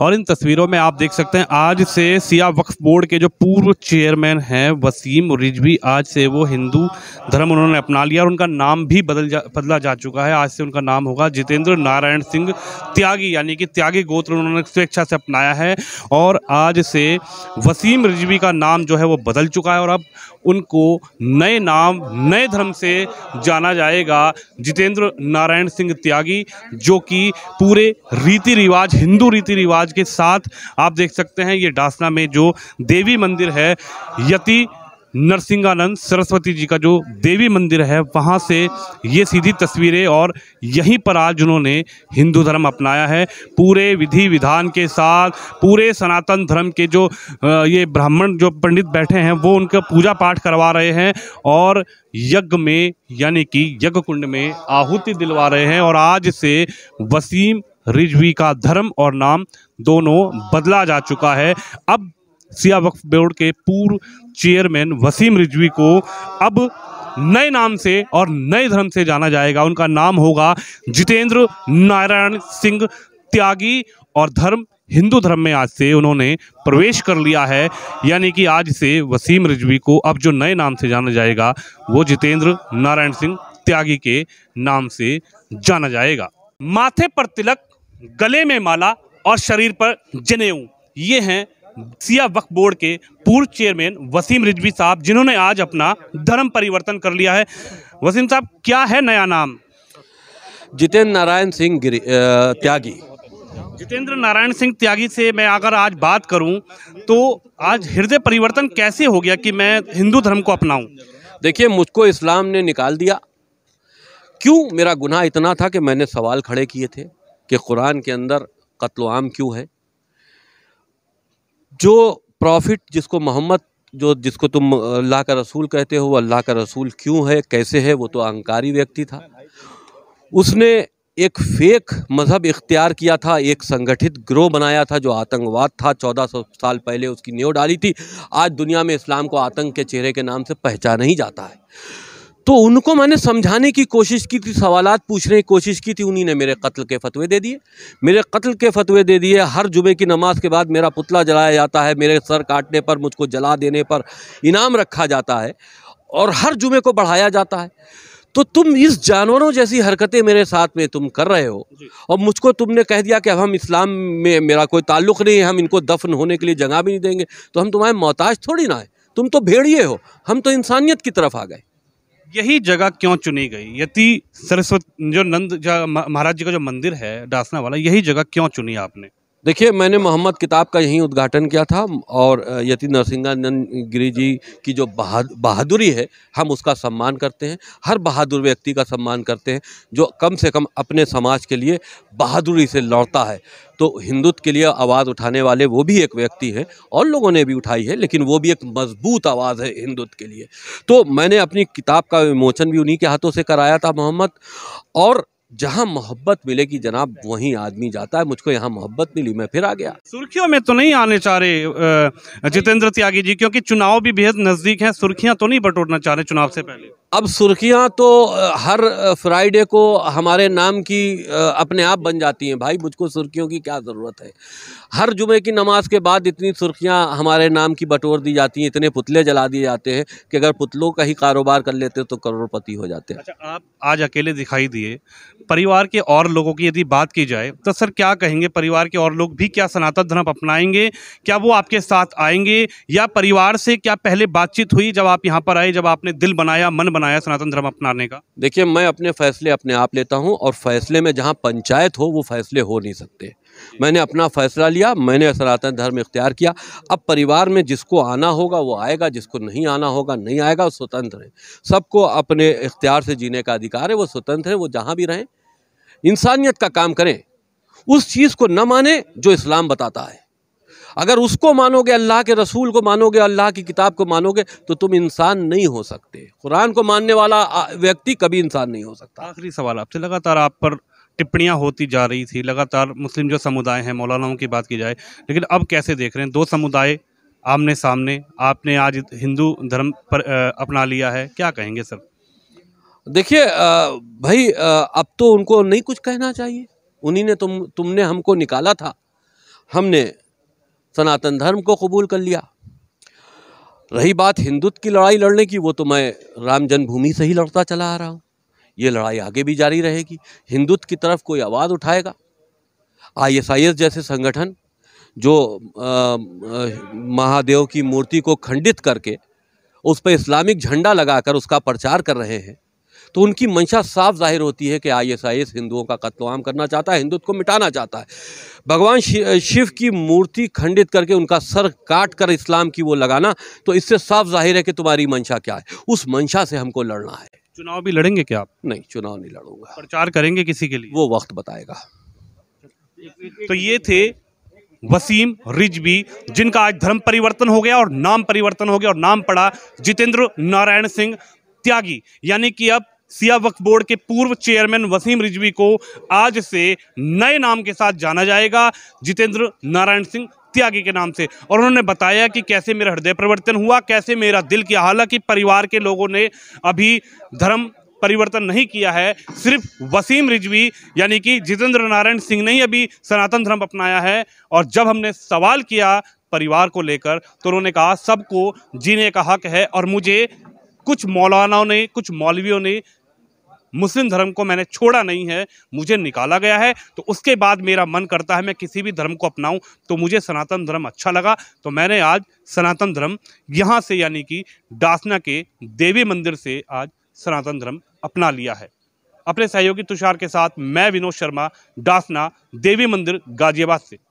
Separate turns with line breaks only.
और इन तस्वीरों में आप देख सकते हैं आज से सिया वक्फ बोर्ड के जो पूर्व चेयरमैन हैं वसीम रिजवी आज से वो हिंदू धर्म उन्होंने अपना लिया और उनका नाम भी बदल जा बदला जा चुका है आज से उनका नाम होगा जितेंद्र नारायण सिंह त्यागी यानी कि त्यागी गोत्र उन्होंने स्वेच्छा से अपनाया है और आज से वसीम रिजवी का नाम जो है वो बदल चुका है और अब उनको नए नाम नए धर्म से जाना जाएगा जितेंद्र नारायण सिंह त्यागी जो कि पूरे रीति रिवाज हिंदू रीति रिवाज महाराज के साथ आप देख सकते हैं ये डासना में जो देवी मंदिर है यति नरसिंहानंद सरस्वती जी का जो देवी मंदिर है वहाँ से ये सीधी तस्वीरें और यहीं पर आज उन्होंने हिंदू धर्म अपनाया है पूरे विधि विधान के साथ पूरे सनातन धर्म के जो ये ब्राह्मण जो पंडित बैठे हैं वो उनका पूजा पाठ करवा रहे हैं और यज्ञ में यानी कि यज्ञ कुंड में आहुति दिलवा रहे हैं और आज से वसीम रिजवी का धर्म और नाम दोनों बदला जा चुका है अब सिया वक्फ बोर्ड के पूर्व चेयरमैन वसीम रिजवी को अब नए नाम से और नए धर्म से जाना जाएगा उनका नाम होगा जितेंद्र नारायण सिंह त्यागी और धर्म हिंदू धर्म में आज से उन्होंने प्रवेश कर लिया है यानी कि आज से वसीम रिजवी को अब जो नए नाम से जाना जाएगा वो जितेंद्र नारायण सिंह त्यागी के नाम से जाना जाएगा माथे पर तिलक गले में माला और शरीर पर जनेऊ ये हैं सिया वक्फ बोर्ड के पूर्व चेयरमैन वसीम रिजवी साहब जिन्होंने आज अपना धर्म परिवर्तन कर लिया है वसीम साहब क्या है नया नाम जितेंद्र नारायण सिंह त्यागी जितेंद्र नारायण सिंह त्यागी से मैं अगर आज बात करूं तो आज हृदय परिवर्तन कैसे हो गया कि मैं हिंदू धर्म को अपनाऊं देखिए मुझको इस्लाम ने निकाल दिया क्यों
मेरा गुनाह इतना था कि मैंने सवाल खड़े किए थे कि कुरान के अंदर कत्ल आम क्यों है जो प्रॉफिट जिसको मोहम्मद जो जिसको तुम अल्लाह का रसूल कहते हो अल्लाह का रसूल क्यों है कैसे है वो तो अहंकारी व्यक्ति था उसने एक फेक मज़हब इख्तियार किया था एक संगठित ग्रोह बनाया था जो आतंकवाद था चौदह सौ साल पहले उसकी नींव डाली थी आज दुनिया में इस्लाम को आतंक के चेहरे के नाम से पहचाना ही जाता है तो उनको मैंने समझाने की कोशिश की थी सवाल पूछने की कोशिश की थी उन्हीं ने मेरे कत्ल के फतवे दे दिए मेरे कत्ल के फतवे दे दिए हर जुमे की नमाज के बाद मेरा पुतला जलाया जाता है मेरे सर काटने पर मुझको जला देने पर इनाम रखा जाता है और हर जुमे को बढ़ाया जाता है तो तुम इस जानवरों जैसी हरकतें मेरे साथ में तुम कर रहे हो और मुझको तुमने कह दिया कि अब हम इस्लाम में मेरा कोई ताल्लुक़ नहीं है हम इनको दफन होने के लिए जगह भी नहीं देंगे तो हम तुम्हारे मोहताज थोड़ी ना है तुम तो भेड़िए
हो हम तो इंसानियत की तरफ आ गए यही जगह क्यों चुनी गई यति सरस्वती जो नंद महाराज जी का जो मंदिर है डासना वाला यही जगह क्यों चुनी आपने देखिए
मैंने मोहम्मद किताब का यहीं उद्घाटन किया था और यति नरसिंहानंद गिरी जी की जो बहादुरी है हम उसका सम्मान करते हैं हर बहादुर व्यक्ति का सम्मान करते हैं जो कम से कम अपने समाज के लिए बहादुरी से लौटता है तो हिंदुत्व के लिए आवाज़ उठाने वाले वो भी एक व्यक्ति हैं और लोगों ने भी उठाई है लेकिन वो भी एक मजबूत आवाज़ है हिंदुत्व के लिए तो मैंने अपनी किताब का विमोचन भी उन्हीं के हाथों से कराया था मोहम्मद और जहां मोहब्बत मिलेगी जनाब वहीं आदमी जाता है मुझको यहाँ मोहब्बत मिली मैं फिर आ गया
सुर्खियों में तो नहीं आने चाह रहे जितेंद्र त्यागी जी क्योंकि चुनाव भी बेहद नजदीक है सुर्खियां तो नहीं बटोरना चाह रहे चुनाव से पहले अब सुर्खियां तो हर फ्राइडे
को हमारे नाम की अपने आप बन जाती हैं भाई मुझको सुर्खियों की क्या ज़रूरत है हर जुमे की नमाज के बाद इतनी सुर्खियां हमारे नाम की बटोर दी जाती हैं इतने पुतले जला दिए
जाते हैं कि अगर पुतलों का ही कारोबार कर लेते तो करोड़पति हो जाते हैं अच्छा आप आज अकेले दिखाई दिए परिवार के और लोगों की यदि बात की जाए तो सर क्या कहेंगे परिवार के और लोग भी क्या सनातन धर्म अपनाएंगे क्या वो आपके साथ आएंगे या परिवार से क्या पहले बातचीत हुई जब आप यहाँ पर आए जब आपने दिल बनाया मन बना बनाया सनातन धर्म अपनाने का देखिए मैं अपने फैसले अपने
आप लेता हूं और फैसले में जहां पंचायत हो वो फैसले हो नहीं सकते मैंने अपना फैसला लिया मैंने सनातन धर्म इख्तियार किया अब परिवार में जिसको आना होगा वो आएगा जिसको नहीं आना होगा नहीं आएगा वो स्वतंत्र है सबको अपने इख्तियार से जीने का अधिकार है वो स्वतंत्र है वो जहाँ भी रहें इंसानियत का काम करें उस चीज़ को न माने जो इस्लाम बताता है अगर उसको मानोगे अल्लाह के रसूल को मानोगे अल्लाह की किताब को मानोगे तो
तुम इंसान नहीं हो सकते कुरान को मानने वाला व्यक्ति कभी इंसान नहीं हो सकता आखिरी सवाल आपसे लगातार आप पर टिप्पणियां होती जा रही थी लगातार मुस्लिम जो समुदाय हैं मौलानाओं की बात की जाए लेकिन अब कैसे देख रहे हैं दो समुदाय आमने सामने आपने आज हिंदू धर्म पर अपना लिया है क्या कहेंगे सर देखिए भाई
अब तो उनको नहीं कुछ कहना चाहिए उन्हीं ने तुम तुमने हमको निकाला था हमने सनातन धर्म को कबूल कर लिया रही बात हिंदुत्व की लड़ाई लड़ने की वो तो मैं राम जन्मभूमि से ही लड़ता चला आ रहा हूँ ये लड़ाई आगे भी जारी रहेगी हिंदुत्व की तरफ कोई आवाज़ उठाएगा आईएसआईएस जैसे संगठन जो आ, महादेव की मूर्ति को खंडित करके उस पर इस्लामिक झंडा लगाकर उसका प्रचार कर रहे हैं तो उनकी मंशा साफ जाहिर होती है कि आई एस आई एस हिंदुओं का कत्लेआम करना चाहता है हिंदुत्व को मिटाना चाहता है भगवान शिव की मूर्ति खंडित करके उनका सर काट कर इस्लाम की वो लगाना तो इससे साफ जाहिर है कि तुम्हारी मंशा क्या है उस मंशा से हमको लड़ना है चुनाव भी लड़ेंगे क्या आप नहीं चुनाव नहीं लड़ूंगा
प्रचार करेंगे किसी के लिए वो वक्त बताएगा तो ये थे वसीम रिजवी जिनका आज धर्म परिवर्तन हो गया और नाम परिवर्तन हो गया और नाम पड़ा जितेंद्र नारायण सिंह त्यागी यानी कि अब सिया वक्फ बोर्ड के पूर्व चेयरमैन वसीम रिजवी को आज से नए नाम के साथ जाना जाएगा जितेंद्र नारायण सिंह त्यागी के नाम से और उन्होंने बताया कि कैसे मेरा हृदय परिवर्तन हुआ कैसे मेरा दिल किया हालांकि परिवार के लोगों ने अभी धर्म परिवर्तन नहीं किया है सिर्फ वसीम रिजवी यानी कि जितेंद्र नारायण सिंह ने ही अभी सनातन धर्म अपनाया है और जब हमने सवाल किया परिवार को लेकर तो उन्होंने कहा सबको जीने का हक है और मुझे कुछ मौलानाओं ने कुछ मौलवियों ने मुस्लिम धर्म को मैंने छोड़ा नहीं है मुझे निकाला गया है तो उसके बाद मेरा मन करता है मैं किसी भी धर्म को अपनाऊं तो मुझे सनातन धर्म अच्छा लगा तो मैंने आज सनातन धर्म यहाँ से यानी कि डासना के देवी मंदिर से आज सनातन धर्म अपना लिया है अपने सहयोगी तुषार के साथ मैं विनोद शर्मा डासना देवी मंदिर गाजियाबाद से